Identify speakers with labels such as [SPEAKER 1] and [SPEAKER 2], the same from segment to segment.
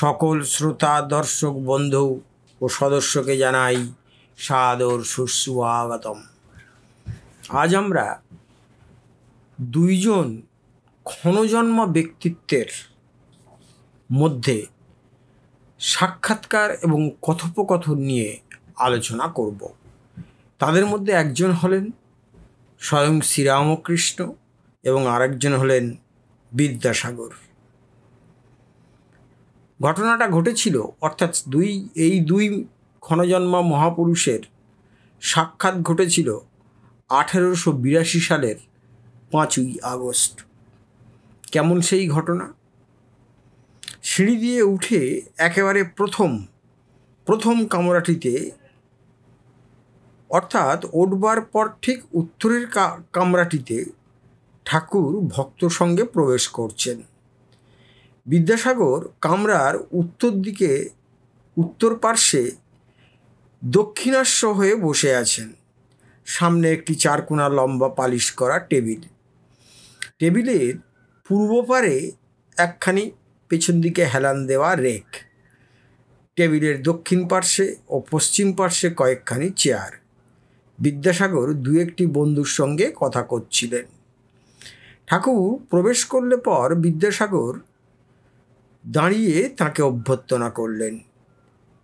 [SPEAKER 1] সকল শ্রোতা দর্শক বন্ধু ও সদস্যকে জানাই সাদর সুস্বাগতম আজ আমরা দুইজন ক্ষণজন্ম ব্যক্তিত্বের মধ্যে সাক্ষাৎকার এবং কথোপকথন নিয়ে আলোচনা করব তাদের মধ্যে একজন হলেন স্বয়ং শ্রীরামকৃষ্ণ এবং আরেকজন হলেন বিদ্যাসাগর ঘটনাটা ঘটেছিল অর্থাৎ দুই এই দুই ক্ষণজন্মা মহাপুরুষের সাক্ষাৎ ঘটেছিল আঠেরোশো বিরাশি সালের পাঁচই আগস্ট কেমন সেই ঘটনা সিঁড়ি দিয়ে উঠে একেবারে প্রথম প্রথম কামরাটিতে অর্থাৎ ওঠবার পর ঠিক উত্তরের কামরাটিতে ঠাকুর ভক্ত সঙ্গে প্রবেশ করছেন বিদ্যাসাগর কামরার উত্তর দিকে উত্তর পার্শ্বে দক্ষিণাস্য হয়ে বসে আছেন সামনে একটি চারকোনা লম্বা পালিশ করা টেবিল টেবিলের পূর্ব পারে একখানি পেছন দিকে হেলান দেওয়া রেক টেবিলের দক্ষিণ পার্শ্বে ও পশ্চিম পার্শ্বে কয়েকখানি চেয়ার বিদ্যাসাগর দু একটি বন্ধুর সঙ্গে কথা করছিলেন ঠাকুর প্রবেশ করলে পর বিদ্যাসাগর দাঁড়িয়ে তাকে অভ্যর্থনা করলেন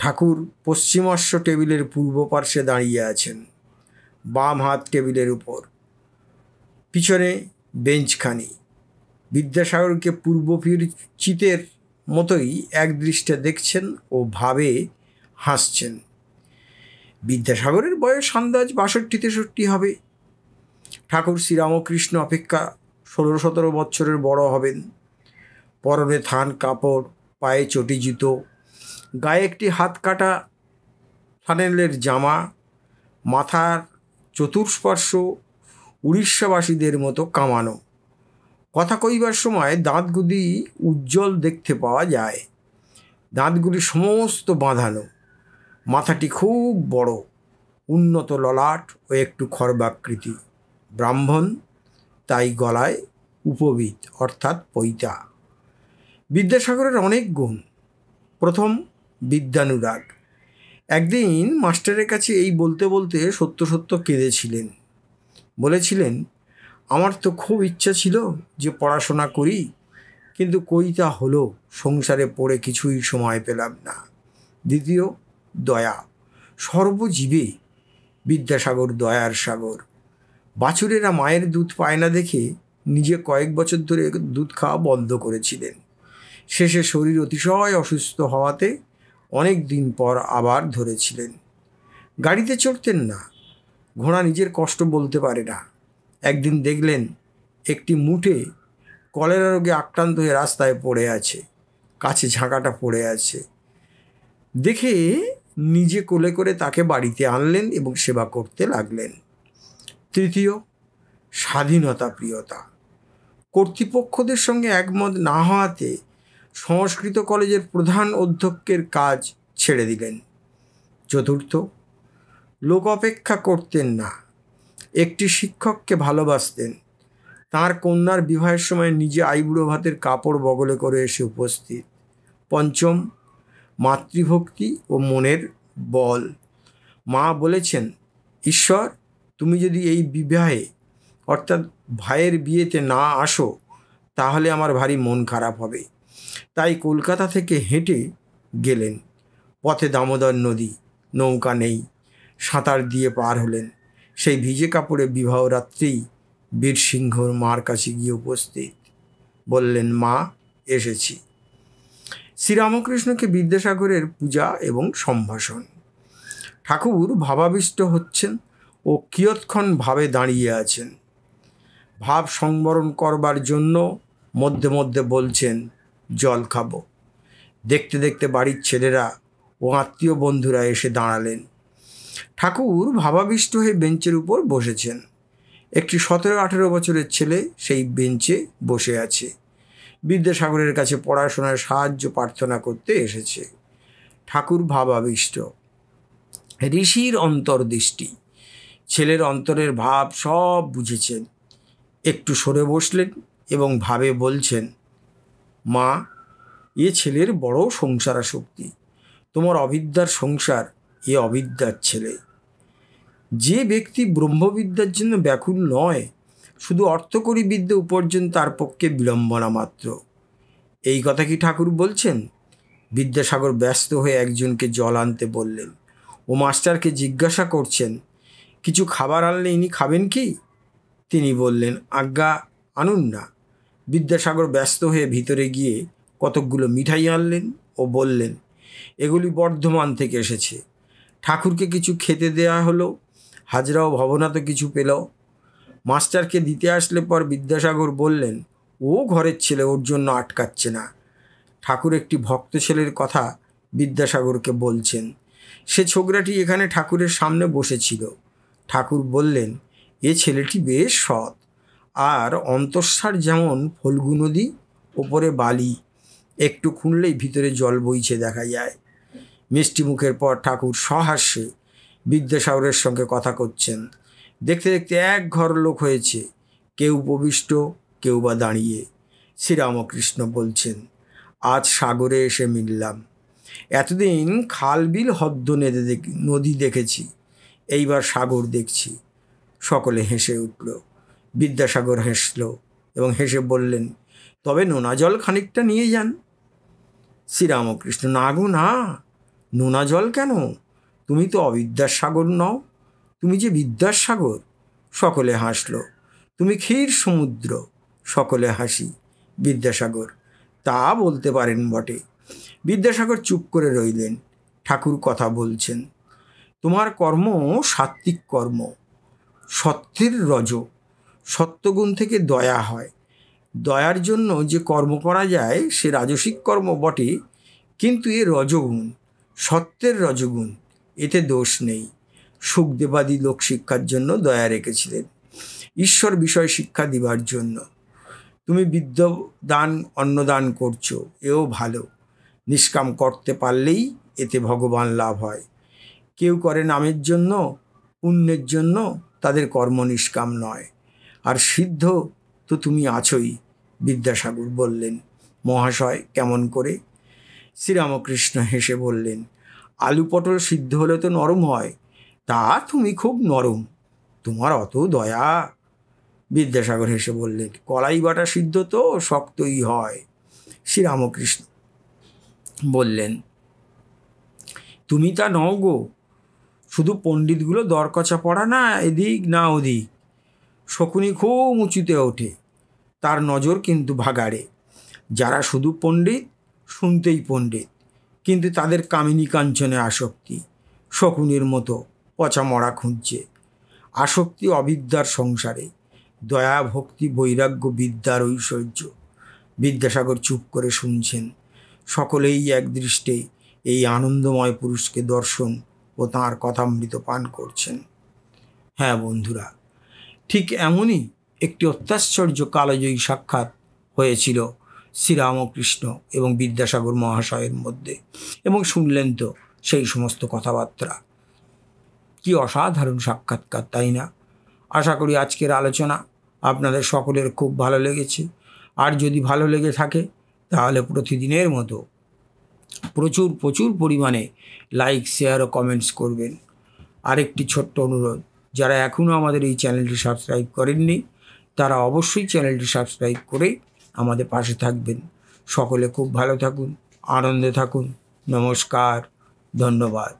[SPEAKER 1] ঠাকুর পশ্চিমাস্য টেবিলের পূর্ব পার্শ্বে দাঁড়িয়ে আছেন বাম হাত টেবিলের উপর পিছনে বেঞ্চখানি বিদ্যাসাগরকে পূর্ব চিতের মতোই একদৃষ্টে দেখছেন ও ভাবে হাসছেন বিদ্যাসাগরের বয়স আন্দাজ বাষট্টি তেষট্টি হবে ঠাকুর শ্রীরামকৃষ্ণ অপেক্ষা ষোলো সতেরো বছরের বড় হবেন পরনে থান কাপড় পায়ে চটি জুতো গায়ে একটি হাত কাটা ফানেলের জামা মাথার চতুর্স্পর্শ উড়িষ্যাবাসীদের মতো কামানো কথা কইবার সময় দাঁতগুলি উজ্জ্বল দেখতে পাওয়া যায় দাঁতগুলি সমস্ত বাঁধানো মাথাটি খুব বড় উন্নত ললাট ও একটু খর্বাকৃতি ব্রাহ্মণ তাই গলায় উপবিত অর্থাৎ পৈতা বিদ্যাসাগরের অনেক গুণ প্রথম বিদ্যানুরাগ একদিন মাস্টারের কাছে এই বলতে বলতে সত্য সত্য কেঁদেছিলেন বলেছিলেন আমার তো খুব ইচ্ছা ছিল যে পড়াশোনা করি কিন্তু কই তা হলো সংসারে পড়ে কিছুই সময় পেলাম না দ্বিতীয় দয়া সর্বজীবে বিদ্যাসাগর দয়ার সাগর বাছুরেরা মায়ের দুধ পায় না দেখে নিজে কয়েক বছর ধরে দুধ খাওয়া বন্ধ করেছিলেন শেষে শরীর অতিশয় অসুস্থ হওয়াতে অনেক দিন পর আবার ধরেছিলেন গাড়িতে চড়তেন না ঘোড়া নিজের কষ্ট বলতে পারে না একদিন দেখলেন একটি মুঠে কলেরা রোগে আক্রান্ত হয়ে রাস্তায় পড়ে আছে কাছে ঝাঁকাটা পড়ে আছে দেখে নিজে কোলে করে তাকে বাড়িতে আনলেন এবং সেবা করতে লাগলেন তৃতীয় স্বাধীনতা প্রিয়তা কর্তৃপক্ষদের সঙ্গে একমত না হওয়াতে সংস্কৃত কলেজের প্রধান অধ্যক্ষের কাজ ছেড়ে দিলেন চতুর্থ লোক অপেক্ষা করতেন না একটি শিক্ষককে ভালোবাসতেন তার কন্যার বিবাহের সময় নিজে আইবুড়ো ভাতের কাপড় বগলে করে এসে উপস্থিত পঞ্চম মাতৃভক্তি ও মনের বল মা বলেছেন ঈশ্বর তুমি যদি এই বিবাহে অর্থাৎ ভাইয়ের বিয়েতে না আসো তাহলে আমার ভারী মন খারাপ হবে তাই কলকাতা থেকে হেঁটে গেলেন পথে দামোদর নদী নৌকা নেই সাঁতার দিয়ে পার হলেন সেই ভিজে কাপড়ে বিবাহ রাত্রেই বীরসিংহর মার কাছে গিয়ে উপস্থিত বললেন মা এসেছি শ্রীরামকৃষ্ণকে বিদ্যাসাগরের পূজা এবং সম্ভাষণ ঠাকুর ভাবাবিষ্ট হচ্ছেন ও কিয়ৎক্ষণ ভাবে দাঁড়িয়ে আছেন ভাব সংবরণ করবার জন্য মধ্যে মধ্যে বলছেন জল খাবো দেখতে দেখতে বাড়ির ছেলেরা ও আত্মীয় বন্ধুরা এসে দাঁড়ালেন ঠাকুর ভাবাবিষ্ট হয়ে বেঞ্চের উপর বসেছেন একটি সতেরো আঠেরো বছরের ছেলে সেই বেঞ্চে বসে আছে বিদ্যাসাগরের কাছে পড়াশোনার সাহায্য প্রার্থনা করতে এসেছে ঠাকুর ভাবাবিষ্ট ঋষির অন্তর্দৃষ্টি ছেলের অন্তরের ভাব সব বুঝেছেন একটু সরে বসলেন এবং ভাবে বলছেন মা এ ছেলের বড় শক্তি তোমার অবিদ্যার সংসার এ অবিদ্যার ছেলে যে ব্যক্তি ব্রহ্মবিদ্যার জন্য ব্যাকুল নয় শুধু অর্থকরী বিদ্যা উপার্জন তার পক্ষে বিড়ম্বনা মাত্র এই কথা কি ঠাকুর বলছেন বিদ্যাসাগর ব্যস্ত হয়ে একজনকে জল আনতে বললেন ও মাস্টারকে জিজ্ঞাসা করছেন কিছু খাবার আনলে ইনি খাবেন কি তিনি বললেন আজ্ঞা আনুন না বিদ্যাসাগর ব্যস্ত হয়ে ভিতরে গিয়ে কতকগুলো মিঠাই আনলেন ও বললেন এগুলি বর্ধমান থেকে এসেছে ঠাকুরকে কিছু খেতে দেয়া হলো হাজরাও ভবনাতে কিছু পেল মাস্টারকে দিতে আসলে পর বিদ্যাসাগর বললেন ও ঘরের ছেলে ওর জন্য আটকাচ্ছে না ঠাকুর একটি ভক্ত ছেলের কথা বিদ্যাসাগরকে বলছেন সে ছোকরাটি এখানে ঠাকুরের সামনে বসেছিল ঠাকুর বললেন এ ছেলেটি বেশ সৎ আর অন্তঃসার যেমন ফল্গু নদী ওপরে বালি একটু খুনলেই ভিতরে জল বইছে দেখা যায় মিষ্টি মুখের পর ঠাকুর সহাস্যে বিদ্যাসাগরের সঙ্গে কথা করছেন দেখতে দেখতে এক ঘর লোক হয়েছে কেউ উপবিষ্ট কেউ বা দাঁড়িয়ে শ্রীরামকৃষ্ণ বলছেন আজ সাগরে এসে মিললাম এতদিন খালবিল হদ্দ নেদে নদী দেখেছি এইবার সাগর দেখছি সকলে হেসে উঠল বিদ্যাসাগর হেসল এবং হেসে বললেন তবে নোনা জল খানিকটা নিয়ে যান শ্রীরামকৃষ্ণ না গো না নোনা জল কেন তুমি তো অবিদ্যাসাগর নও তুমি যে বিদ্যাসাগর সকলে হাসল তুমি ক্ষীর সমুদ্র সকলে হাসি বিদ্যাসাগর তা বলতে পারেন বটে বিদ্যাসাগর চুপ করে রইলেন ঠাকুর কথা বলছেন তোমার কর্ম সাত্ত্বিক কর্ম সত্যের রজক সত্যগুণ থেকে দয়া হয় দয়ার জন্য যে কর্ম করা যায় সে রাজসিক কর্ম বটে কিন্তু এ রজগুণ সত্যের রজগুণ এতে দোষ নেই সুখদেবাদী লোক শিক্ষার জন্য দয়া রেখেছিলেন ঈশ্বর বিষয় শিক্ষা দিবার জন্য তুমি বিদ্যা দান অন্নদান করছো এও ভালো নিষ্কাম করতে পারলেই এতে ভগবান লাভ হয় কেউ করে নামের জন্য পুণ্যের জন্য তাদের কর্ম নিষ্কাম নয় আর সিদ্ধ তো তুমি আছোই বিদ্যাসাগর বললেন মহাশয় কেমন করে শ্রীরামকৃষ্ণ হেসে বললেন আলু পটল সিদ্ধ হলে তো নরম হয় তা তুমি খুব নরম তোমার অত দয়া বিদ্যাসাগর হেসে বললেন কলাই বাটা সিদ্ধ তো শক্তই হয় শ্রীরামকৃষ্ণ বললেন তুমি তা নও গো শুধু পণ্ডিতগুলো দরকচা পড়া না এদিক না ওদিক শকুনি খুব উঁচুতে ওঠে তার নজর কিন্তু ভাগাড়ে যারা শুধু পণ্ডিত শুনতেই পণ্ডিত কিন্তু তাদের কামিনী কাঞ্চনে আসক্তি শকুনির মতো পচা মরা খুঁজছে আসক্তি অবিদ্যার সংসারে দয়া ভক্তি বৈরাগ্য বিদ্যার ঐশ্বর্য বিদ্যাসাগর চুপ করে শুনছেন সকলেই একদৃষ্টে এই আনন্দময় পুরুষকে দর্শন ও তাঁর কথামৃত পান করছেন হ্যাঁ বন্ধুরা ঠিক এমনই একটি অত্যাশ্চর্য কালজয়ী সাক্ষাৎ হয়েছিল শ্রীরামকৃষ্ণ এবং বিদ্যাসাগর মহাশয়ের মধ্যে এবং শুনলেন তো সেই সমস্ত কথাবার্তা কি অসাধারণ সাক্ষাৎকার তাই না আশা করি আজকের আলোচনা আপনাদের সকলের খুব ভালো লেগেছে আর যদি ভালো লেগে থাকে তাহলে প্রতিদিনের মতো প্রচুর প্রচুর পরিমাণে লাইক শেয়ার ও কমেন্টস করবেন আরেকটি ছোট্ট অনুরোধ যারা এখনও আমাদের এই চ্যানেলটি সাবস্ক্রাইব করেননি তারা অবশ্যই চ্যানেলটি সাবস্ক্রাইব করে আমাদের পাশে থাকবেন সকলে খুব ভালো থাকুন আনন্দে থাকুন নমস্কার ধন্যবাদ